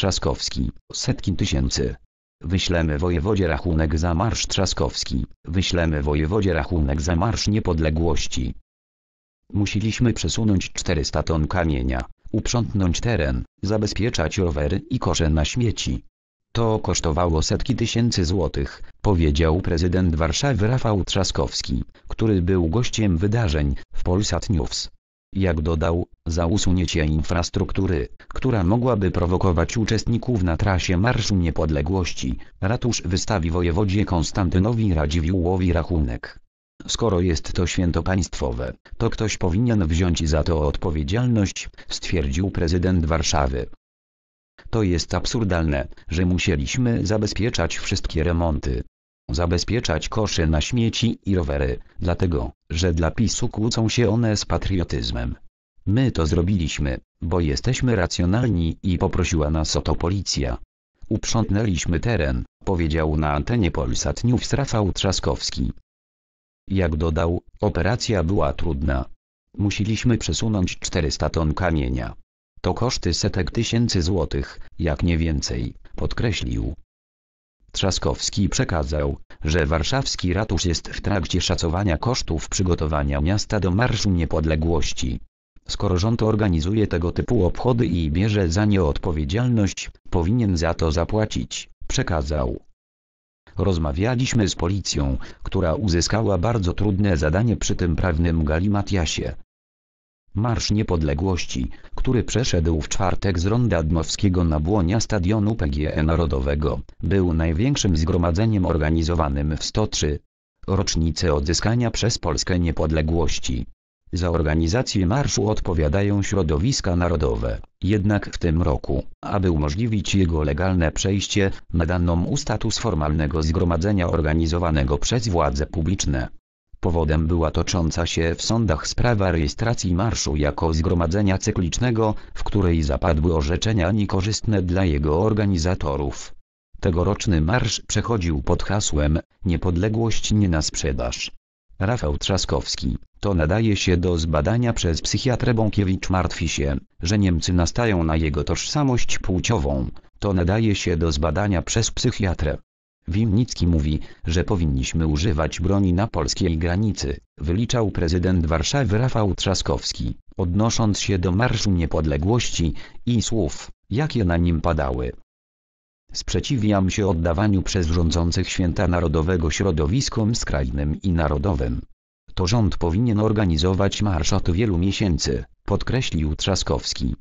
Trzaskowski, setki tysięcy. Wyślemy wojewodzie rachunek za Marsz Trzaskowski, wyślemy wojewodzie rachunek za Marsz Niepodległości. Musieliśmy przesunąć 400 ton kamienia, uprzątnąć teren, zabezpieczać rowery i kosze na śmieci. To kosztowało setki tysięcy złotych, powiedział prezydent Warszawy Rafał Trzaskowski, który był gościem wydarzeń w Polsat News. Jak dodał, za usunięcie infrastruktury, która mogłaby prowokować uczestników na trasie Marszu Niepodległości, ratusz wystawi wojewodzie Konstantynowi Radziwiłłowi rachunek. Skoro jest to święto państwowe, to ktoś powinien wziąć za to odpowiedzialność, stwierdził prezydent Warszawy. To jest absurdalne, że musieliśmy zabezpieczać wszystkie remonty, zabezpieczać kosze na śmieci i rowery, dlatego, że dla PiSu kłócą się one z patriotyzmem. My to zrobiliśmy, bo jesteśmy racjonalni i poprosiła nas o to policja. Uprzątnęliśmy teren, powiedział na antenie Polsat News Rafał Trzaskowski. Jak dodał, operacja była trudna. Musieliśmy przesunąć 400 ton kamienia. To koszty setek tysięcy złotych, jak nie więcej, podkreślił. Trzaskowski przekazał, że warszawski ratusz jest w trakcie szacowania kosztów przygotowania miasta do Marszu Niepodległości. Skoro rząd organizuje tego typu obchody i bierze za nie odpowiedzialność, powinien za to zapłacić, przekazał. Rozmawialiśmy z policją, która uzyskała bardzo trudne zadanie przy tym prawnym galimatiasie. Marsz Niepodległości, który przeszedł w czwartek z ronda dmowskiego na błonia stadionu PGE Narodowego, był największym zgromadzeniem organizowanym w 103. rocznicę odzyskania przez Polskę niepodległości. Za organizację marszu odpowiadają środowiska narodowe, jednak w tym roku, aby umożliwić jego legalne przejście, nadano mu status formalnego zgromadzenia organizowanego przez władze publiczne. Powodem była tocząca się w sądach sprawa rejestracji marszu jako zgromadzenia cyklicznego, w której zapadły orzeczenia niekorzystne dla jego organizatorów. Tegoroczny marsz przechodził pod hasłem Niepodległość nie na sprzedaż. Rafał Trzaskowski, to nadaje się do zbadania przez psychiatrę Bąkiewicz martwi się, że Niemcy nastają na jego tożsamość płciową, to nadaje się do zbadania przez psychiatrę. Winnicki mówi, że powinniśmy używać broni na polskiej granicy, wyliczał prezydent Warszawy Rafał Trzaskowski, odnosząc się do Marszu Niepodległości i słów, jakie na nim padały. Sprzeciwiam się oddawaniu przez rządzących święta narodowego środowiskom skrajnym i narodowym. To rząd powinien organizować marsz od wielu miesięcy, podkreślił Trzaskowski.